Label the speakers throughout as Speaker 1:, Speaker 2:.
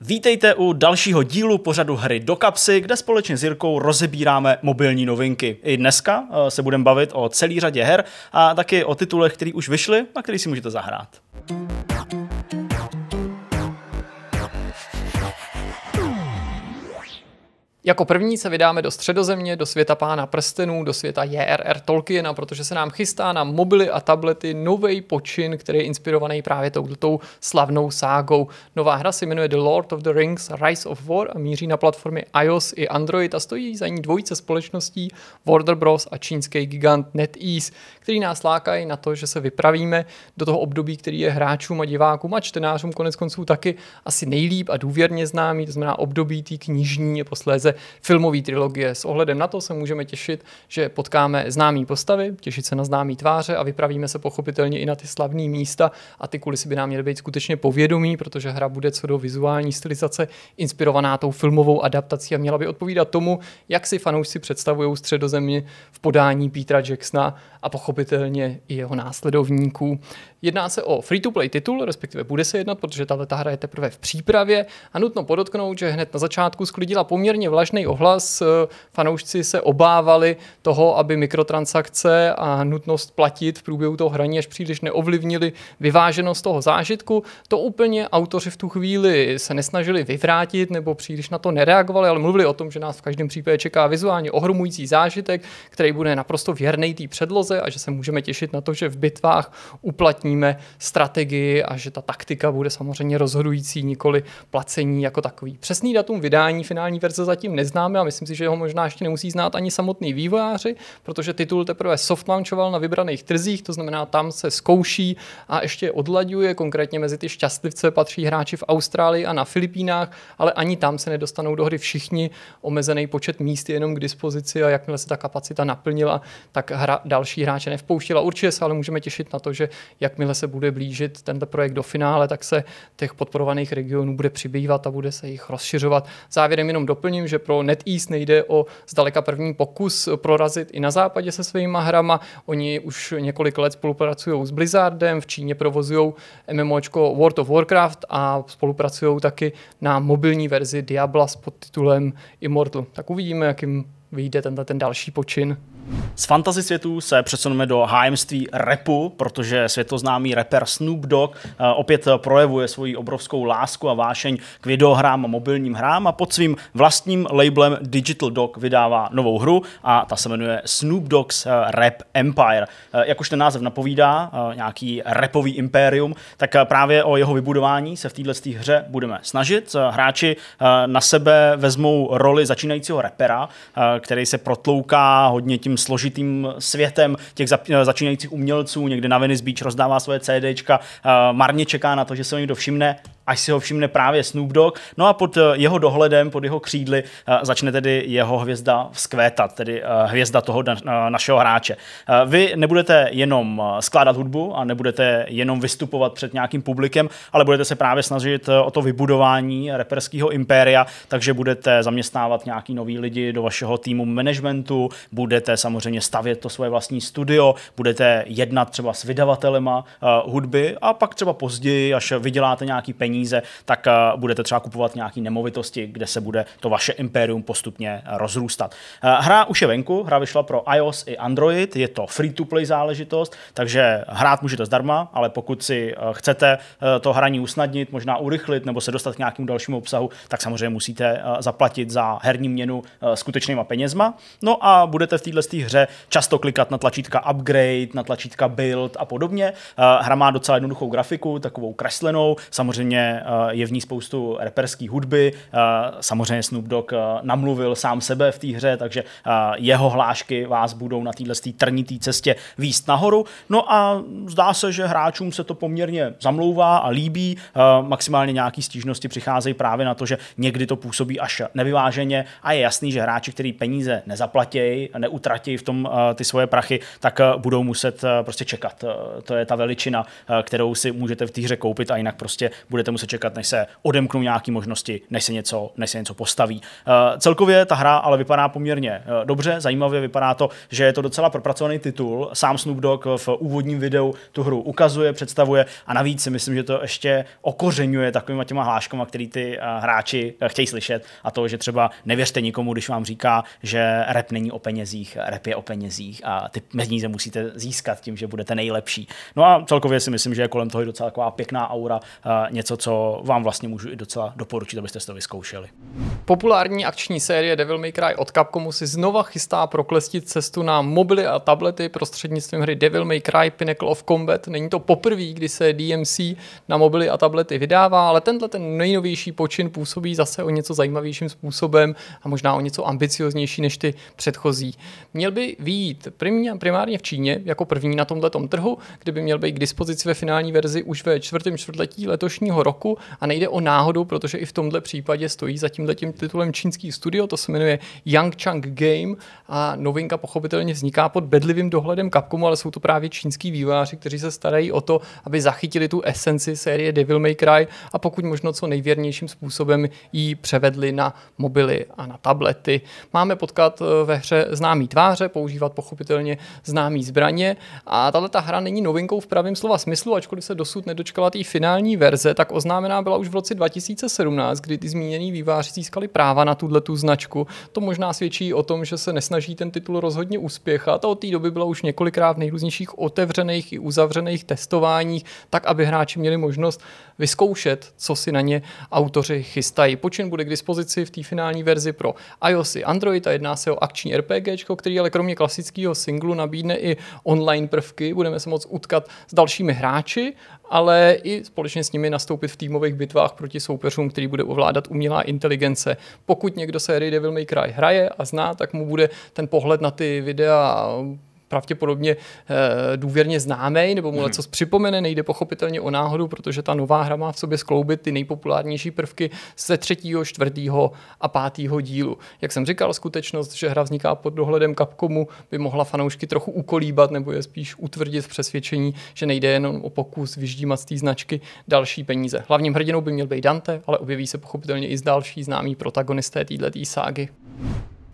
Speaker 1: Vítejte u dalšího dílu pořadu Hry do kapsy, kde společně s Jirkou rozebíráme mobilní novinky. I dneska eh, se budeme bavit o celý řadě her a taky o titulech, které už vyšly a které si můžete zahrát.
Speaker 2: Jako první se vydáme do středozemě, do světa pána prstenů, do světa JRR Tolkiena, protože se nám chystá na mobily a tablety nový počin, který je inspirovaný právě touto slavnou ságou. Nová hra se jmenuje The Lord of the Rings Rise of War a míří na platformy iOS i Android a stojí za ní dvojice společností Warner Bros. a čínský gigant NetEase, který nás lákají na to, že se vypravíme do toho období, který je hráčům a divákům a čtenářům konec konců taky asi nejlíp a důvěrně známý, to znamená období té knižní, posléze filmové trilogie. S ohledem na to se můžeme těšit, že potkáme známé postavy, těšit se na známé tváře a vypravíme se pochopitelně i na ty slavné místa a ty kulisy by nám měly být skutečně povědomí, protože hra bude co do vizuální stylizace inspirovaná tou filmovou adaptací a měla by odpovídat tomu, jak si fanoušci představují středozemí v podání Petra Jacksona a pochopitelně i jeho následovníků. Jedná se o free-to-play titul, respektive bude se jednat, protože tahle hra je teprve v přípravě a nutno podotknout, že hned na začátku sklidila poměrně vlažná vážný ohlas. Eh, fanoušci se obávali toho, aby mikrotransakce a nutnost platit v průběhu toho hraní až příliš neovlivnili vyváženost toho zážitku. To úplně autoři v tu chvíli se nesnažili vyvrátit nebo příliš na to nereagovali, ale mluvili o tom, že nás v každém případě čeká vizuálně ohromující zážitek, který bude naprosto věrný té předloze a že se můžeme těšit na to, že v bitvách uplatníme strategii a že ta taktika bude samozřejmě rozhodující, nikoli placení jako takový. Přesný datum vydání finální verze zatím zatím neznáme a myslím si, že ho možná ještě nemusí znát ani samotný vývojáři, protože titul teprve soft launchoval na vybraných trzích, to znamená tam se zkouší a ještě odlaďuje, konkrétně mezi ty šťastlivce patří hráči v Austrálii a na Filipínách, ale ani tam se nedostanou do hry všichni, omezený počet míst je jenom k dispozici a jakmile se ta kapacita naplnila, tak hra, další hráče nevpouštila. Určitě se ale můžeme těšit na to, že jakmile se bude blížit tento projekt do finále, tak se těch podporovaných regionů bude přibývat a bude se jich rozšiřovat. Závěrem jenom doplním, že že pro NetEase nejde o zdaleka první pokus prorazit i na západě se svými hrama. Oni už několik let spolupracují s Blizzardem, v Číně provozují MMOčko World of Warcraft a spolupracují taky na mobilní verzi Diabla s podtitulem Immortal. Tak uvidíme, jakým vyjde
Speaker 1: tenhle ten další počin. Z fantasy světu se přesuneme do hájemství repu, protože světoznámý rapper Snoop Dogg eh, opět projevuje svoji obrovskou lásku a vášeň k videohrám a mobilním hrám a pod svým vlastním labelem Digital Dog vydává novou hru a ta se jmenuje Snoop Dogg's eh, Rap Empire. Eh, jak už ten název napovídá, nějaký repový impérium, tak právě o jeho vybudování se v této hře budeme snažit. Hráči na sebe vezmou roli začínajícího repera, který se protlouká hodně tím tím složitým světem těch eh, začínajících umělců, někde na Venice Beach rozdává svoje CDčka, eh, marně čeká na to, že se o někdo všimne, až si ho všimne právě Snoop Dogg. No a pod eh, jeho dohledem, pod jeho křídly eh, začne tedy jeho hvězda vzkvétat, tedy eh, hvězda toho našeho hráče. Vy nebudete jenom skládat hudbu a nebudete jenom vystupovat před nějakým publikem, ale budete se právě snažit o to vybudování reperského impéria, takže budete zaměstnávat nějaký nový lidi do vašeho týmu managementu, budete samozřejmě stavět to svoje vlastní studio, budete jednat třeba s vydavatelema hudby a pak třeba později, až vyděláte nějaký peníze, peníze, tak eh, budete třeba kupovat nějaké nemovitosti, kde se bude to vaše impérium postupně eh, rozrůstat. Eh, hra už je venku, hra vyšla pro iOS i Android, je to free-to-play záležitost, takže hrát můžete zdarma, ale pokud si chcete to hraní usnadnit, možná urychlit nebo se dostat k nějakému dalšímu obsahu, tak samozřejmě musíte zaplatit za herní měnu skutečnýma penězma. No a budete v této hře často klikat na tlačítka upgrade, na tlačítka build a podobně. Hra má docela jednoduchou grafiku, takovou kreslenou, samozřejmě Eh, je v ní spoustu reperské hudby, eh, samozřejmě Snoop Dogg eh, namluvil sám sebe v té hře, takže jeho hlášky vás budou na téhle trnitý cestě výst nahoru. No a zdá se, že hráčům se to poměrně zamlouvá a líbí. Maximálně nějaký stížnosti přicházejí právě na to, že někdy to působí až nevyváženě a je jasný, že hráči, který peníze nezaplatí, neutratí v tom ty svoje prachy, tak budou muset prostě čekat. To je ta veličina, kterou si můžete v té hře koupit a jinak prostě budete muset čekat, než se odemknou nějaké možnosti, než se něco, než se něco postaví. Eh, celkově ta hra ale vypadá poměrně eh, dobře, zajímavě vypadá to, že je to docela propracovaný titul. Sám Snoop Dogg v úvodním videu tu hru ukazuje, představuje a navíc si myslím, že to ještě okořenuje takovými těma hláškama, který ty eh, hráči chtějí slyšet a to, že třeba nevěřte nikomu, když vám říká, že rep není o penězích, rep je o penězích a ty peníze musíte získat tím, že budete nejlepší. No a celkově si myslím, že je kolem toho je docela taková pěkná aura, něco, co co vám vlastně můžu i docela doporučit, abyste si to vyzkoušeli.
Speaker 2: Populární akční série Devil May Cry od Capcomu si znova chystá proklestit cestu na mobily a tablety prostřednictvím hry Devil May Cry Pinnacle of Combat. Není to poprvé, kdy se DMC na mobily a tablety vydává, ale tenhle ten nejnovější počin působí zase o něco zajímavějším způsobem a možná o něco ambicioznější než ty předchozí. Měl by výjít primárně v Číně jako první na tomto trhu, kdyby měl být k dispozici ve finální verzi už ve čtvrtém čtvrtletí letošního roku a nejde o náhodu, protože i v tomhle případě stojí za tím podtitulem Čínský studio, to se jmenuje Chang Game a novinka pochopitelně vzniká pod bedlivým dohledem Capcomu, ale jsou to právě čínský vývojáři, kteří se starají o to, aby zachytili tu esenci série Devil May Cry a pokud možno co nejvěrnějším způsobem ji převedli na mobily a na tablety. Máme potkat eh, ve hře známý tváře, používat pochopitelně známý zbraně a tahle ta hra není novinkou v pravém slova smyslu, ačkoliv se dosud nedočkala té finální verze, tak oznámená byla už v roce 2017, kdy ty zmíněný výváři získali dostali práva na tuhle tu značku. To možná svědčí o tom, že se nesnaží ten titul rozhodně uspěchat a od té doby byla už několikrát v nejrůznějších otevřených i uzavřených testováních, tak aby hráči měli možnost vyzkoušet, co si na ně autoři chystají. Počin bude k dispozici v té finální verzi pro iOS i Android a jedná se o akční RPG, který ale kromě klasického singlu nabídne i online prvky. Budeme se moc utkat s dalšími hráči, ale i společně s nimi nastoupit v týmových bitvách proti soupeřům, který bude ovládat umělá inteligence. Pokud někdo sérii Devil May Cry hraje a zná, tak mu bude ten pohled na ty videa pravděpodobně eh, důvěrně známý, nebo mu hmm. něco připomene, nejde pochopitelně o náhodu, protože ta nová hra má v sobě skloubit ty nejpopulárnější prvky ze třetího, čtvrtého a pátého dílu. Jak jsem říkal, skutečnost, že hra vzniká pod dohledem Capcomu, by mohla fanoušky trochu ukolíbat nebo je spíš utvrdit v přesvědčení, že nejde jenom o pokus vyždímat z té značky další peníze. Hlavním hrdinou by měl být Dante, ale objeví se
Speaker 1: pochopitelně i z další známý protagonisté této ságy.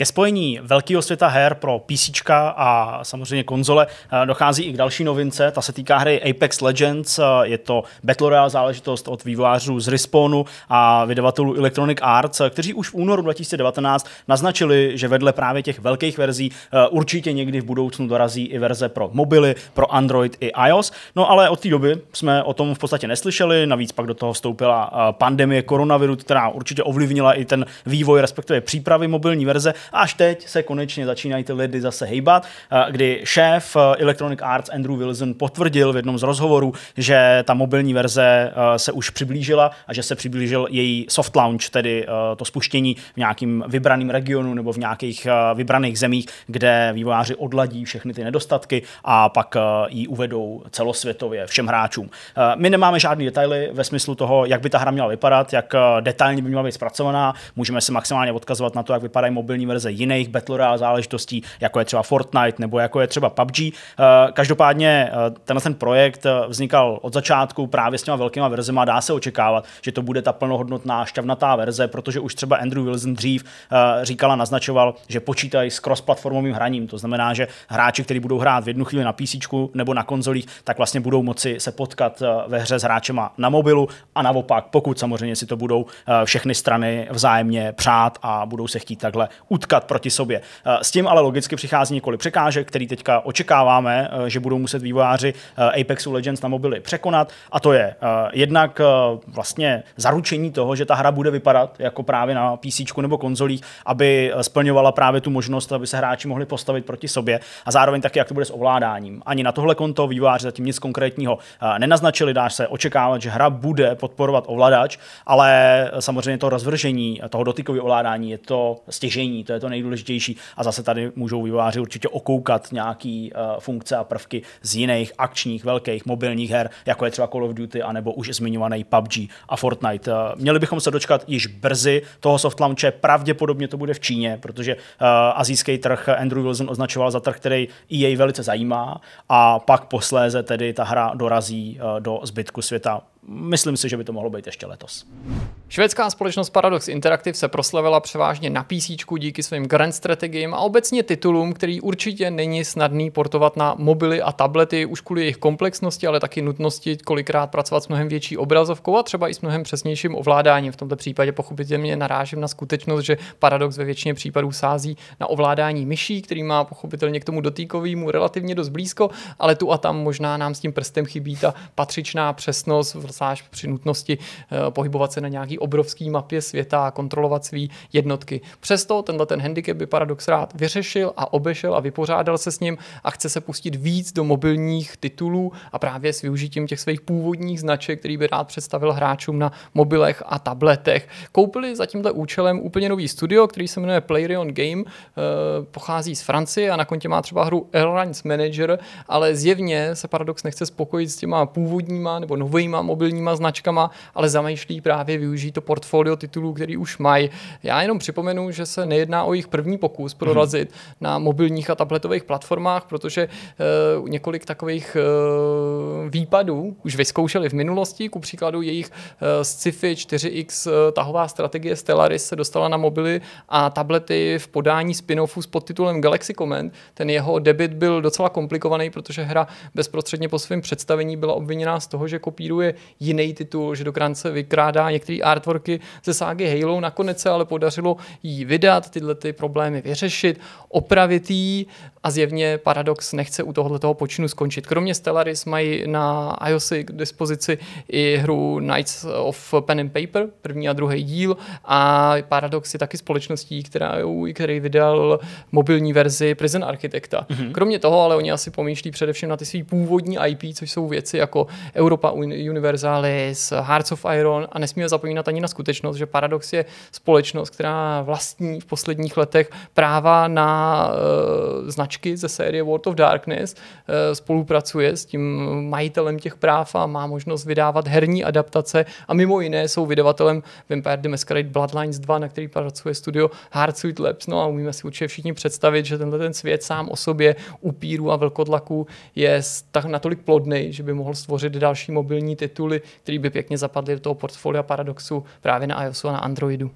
Speaker 1: Ke spojení velkého světa her pro PC a samozřejmě konzole eh, dochází i k další novince. Ta se týká hry Apex Legends. Eh, je to Battle Royale záležitost od vývojářů z Respawnu a vydavatelů Electronic Arts, eh, kteří už v únoru 2019 naznačili, že vedle právě těch velkých verzí určitě někdy v budoucnu dorazí i verze pro mobily, pro Android i iOS. No ale od té doby jsme o tom v podstatě neslyšeli, navíc pak do toho vstoupila pandemie koronaviru, která určitě ovlivnila i ten vývoj, respektive přípravy mobilní verze Až teď se konečně začínají ty lidi zase hejbat, eh, kdy šéf eh, Electronic Arts Andrew Wilson potvrdil v jednom z rozhovorů, že ta mobilní verze eh, se už přiblížila a že se přiblížil její soft launch, tedy to spuštění v nějakým vybraným regionu nebo v nějakých vybraných zemích, kde vývojáři odladí všechny ty nedostatky a pak ji uvedou celosvětově všem hráčům. My nemáme žádný detaily ve smyslu toho, jak by ta hra měla vypadat, jak detailně by měla být zpracovaná. Můžeme se maximálně odkazovat na to, jak vypadají mobilní verze jiných battle royale záležitostí, jako je třeba Fortnite nebo jako je třeba PUBG. Eh, každopádně eh, tenhle ten projekt eh, vznikal od začátku právě s těma velkýma verzema. Dá se očekávat, že to bude ta plnohodnotná šťavnatá verze, protože už třeba Andrew Wilson dřív říkal a naznačoval, že počítají s cross-platformovým hraním. To znamená, že hráči, kteří budou hrát v jednu chvíli na PC nebo na konzolích, tak vlastně budou moci se potkat ve hře s hráčema na mobilu a naopak, pokud samozřejmě si to budou všechny strany vzájemně přát a budou se chtít takhle utkat utkat proti sobě. Eh, s tím ale logicky přichází několik překážek, které teďka očekáváme, eh, že budou muset vývojáři eh, Apexu Legends na mobily překonat. A to je jednak vlastně zaručení toho, že ta hra bude vypadat jako právě na PC nebo konzolích, aby splňovala právě tu možnost, aby se hráči mohli postavit proti sobě a zároveň taky, jak to bude s ovládáním. Ani na tohle konto vývojáři zatím nic konkrétního nenaznačili, dá se očekávat, že hra bude podporovat ovladač, ale samozřejmě to rozvržení toho dotykového ovládání je to stěžení, to to je to nejdůležitější. A zase tady můžou vývojáři určitě okoukat nějaký uh, funkce a prvky z jiných akčních, velkých mobilních her, jako je třeba Call of Duty, anebo už zmiňovaný PUBG a Fortnite. Uh, měli bychom se dočkat již brzy toho soft launche, pravděpodobně to bude v Číně, protože uh, azijský trh Andrew Wilson označoval za trh, který EA velice zajímá a pak posléze tedy ta hra dorazí uh, do zbytku světa Myslím si, že by to mohlo být ještě letos. Švédská
Speaker 2: společnost Paradox Interactive se proslavila převážně na PC díky svým grand strategiím a obecně titulům, který určitě není snadný portovat na mobily a tablety už kvůli jejich komplexnosti, ale taky nutnosti kolikrát pracovat s mnohem větší obrazovkou a třeba i s mnohem přesnějším ovládáním. V tomto případě pochopitelně narážím na skutečnost, že Paradox ve většině případů sází na ovládání myší, který má pochopitelně k tomu dotýkovému relativně dost blízko, ale tu a tam možná nám s tím prstem chybí ta patřičná přesnost zvlášť při nutnosti eh, pohybovat se na nějaký obrovský mapě světa a kontrolovat své jednotky. Přesto tenhle ten handicap by Paradox rád vyřešil a obešel a vypořádal se s ním a chce se pustit víc do mobilních titulů a právě s využitím těch svých původních značek, který by rád představil hráčům na mobilech a tabletech. Koupili za tímhle účelem úplně nový studio, který se jmenuje Playrion Game, eh, pochází z Francie a na kontě má třeba hru Airlines Manager, ale zjevně se Paradox nechce spokojit s těma původníma nebo novýma mobilními mobilníma značkama, ale zamýšlí právě využít to portfolio titulů, který už mají. Já jenom připomenu, že se nejedná o jejich první pokus mhm. prorazit mm-hmm. na mobilních a tabletových platformách, protože uh, několik takových uh, výpadů už vyzkoušeli v minulosti. Ku příkladu jejich uh, sci-fi 4X uh, tahová strategie Stellaris se dostala na mobily a tablety v podání spin-offu s podtitulem Galaxy Command. Ten jeho debit byl docela komplikovaný, protože hra bezprostředně po svém představení byla obviněná z toho, že kopíruje jiný titul, že do krance vykrádá některé artworky ze ságy Halo. Nakonec se ale podařilo jí vydat, tyhle ty problémy vyřešit, opravit jí a zjevně Paradox nechce u tohoto počinu skončit. Kromě Stellaris mají na iOSy k dispozici i hru Knights of Pen and Paper, první a druhý díl a Paradox je taky společností, která, který vydal mobilní verzi Prison Architecta. Mm-hmm. Kromě toho ale oni asi pomýšlí především na ty svý původní IP, což jsou věci jako Europa Universe Univerzály, z Hearts of Iron a nesmíme zapomínat ani na skutečnost, že Paradox je společnost, která vlastní v posledních letech práva na uh, značky ze série World of Darkness, uh, spolupracuje s tím majitelem těch práv a má možnost vydávat herní adaptace a mimo jiné jsou vydavatelem Vampire the Masquerade Bloodlines 2, na který pracuje studio Hardsuit Labs. No a umíme si určitě všichni představit, že tenhle ten svět sám o sobě upíru a velkodlaků je tak natolik plodný, že by mohl stvořit další mobilní titul tituly, které by pěkně zapadly do toho portfolia Paradoxu právě na iOSu a na Androidu.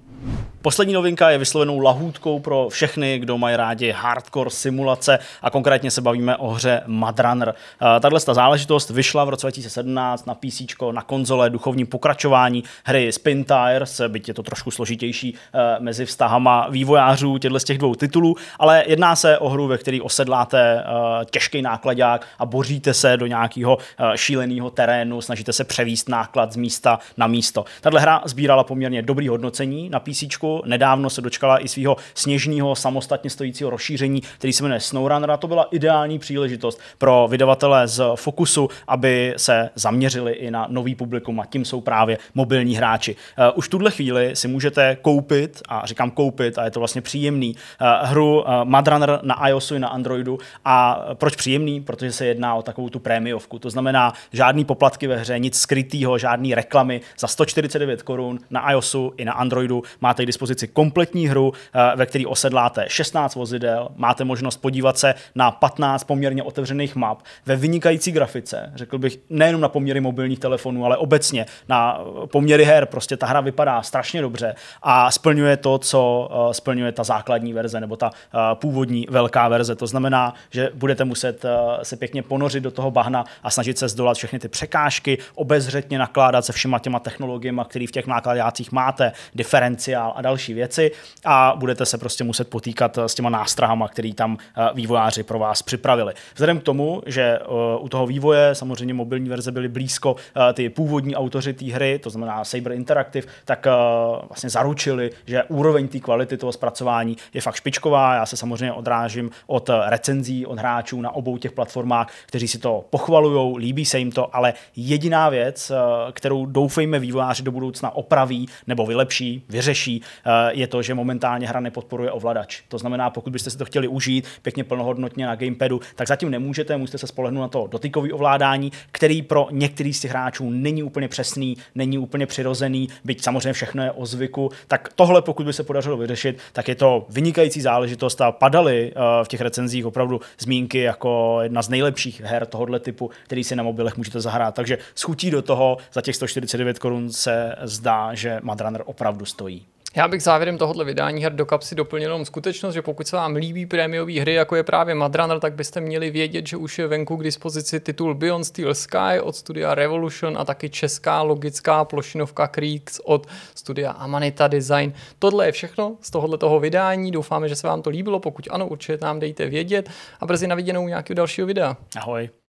Speaker 1: Poslední novinka je vyslovenou lahůdkou pro všechny, kdo mají rádi hardcore simulace a konkrétně se bavíme o hře Madrunner. Eh, tahle záležitost vyšla v roce 2017 na PC, na konzole, duchovní pokračování hry Spin Tires, byť je to trošku složitější eh, mezi vztahama vývojářů těchto z těch dvou titulů, ale jedná se o hru, ve které osedláte eh, těžký nákladák a boříte se do nějakého šíleného terénu, snažíte se převídat převíst náklad z místa na místo. Tahle hra sbírala poměrně dobrý hodnocení na PC. Nedávno se dočkala i svého sněžního samostatně stojícího rozšíření, který se jmenuje SnowRunner. A to byla ideální příležitost pro vydavatele z fokusu, aby se zaměřili i na nový publikum a tím jsou právě mobilní hráči. Už eh, už tuhle chvíli si můžete koupit, a říkám koupit, a je to vlastně příjemný, eh, hru eh, Madrunner na iOSu i na Androidu. A proč příjemný? Protože se jedná o takovou tu prémiovku. To znamená žádný poplatky ve hře, nic skrytého skrytýho, žádný reklamy za 149 korun na iOSu i na Androidu. Máte k dispozici kompletní hru, eh, ve které osedláte 16 vozidel, máte možnost podívat se na 15 poměrně otevřených map ve vynikající grafice, řekl bych nejenom na poměry mobilních telefonů, ale obecně na eh, poměry her. Prostě ta hra vypadá strašně dobře a splňuje to, co eh, splňuje ta základní verze nebo ta původní velká verze. To znamená, že budete muset se pěkně ponořit do toho bahna a snažit se zdolat všechny ty překážky, obecně obezřetně nakládat se všema těma technologiemi, které v těch nákladácích máte, diferenciál a další věci a budete se prostě muset potýkat eh, s těma nástrahama, který tam eh, vývojáři pro vás připravili. Vzhledem k tomu, že eh, u toho vývoje samozřejmě mobilní verze byly blízko ty původní autoři té hry, to znamená Saber Interactive, tak vlastně zaručili, že úroveň té kvality toho zpracování je fakt špičková. Já se samozřejmě odrážím od recenzí, od hráčů na obou těch platformách, kteří si to pochvalují, líbí se jim to, ale jediná věc, věc, eh, kterou doufejme vývojáři do budoucna opraví nebo vylepší, vyřeší, eh, je to, že momentálně hra nepodporuje ovladač. To znamená, pokud byste si to chtěli užít pěkně plnohodnotně na gamepadu, tak zatím nemůžete, musíte se spolehnout na to dotykové ovládání, který pro některý z těch hráčů není úplně přesný, není úplně přirozený, byť samozřejmě všechno je o zvyku. Tak tohle, pokud by se podařilo vyřešit, tak je to vynikající záležitost a padaly eh, v těch recenzích opravdu zmínky jako jedna z nejlepších her tohoto typu, který si na mobilech můžete zahrát. Takže schutí do do toho, za těch 149 korun se zdá, že Madrunner opravdu stojí.
Speaker 2: Já bych závěrem tohoto vydání her do kapsy doplnil jenom skutečnost, že pokud se vám líbí prémiové hry, jako je právě Madrunner, tak byste měli vědět, že už je venku k dispozici titul Beyond Steel Sky od studia Revolution a taky česká logická plošinovka Creeks od studia Amanita Design. Tohle je všechno z tohoto toho vydání. Doufáme, že se vám to líbilo. Pokud ano, určitě nám dejte vědět a brzy viděnou nějakého dalšího videa. Ahoj.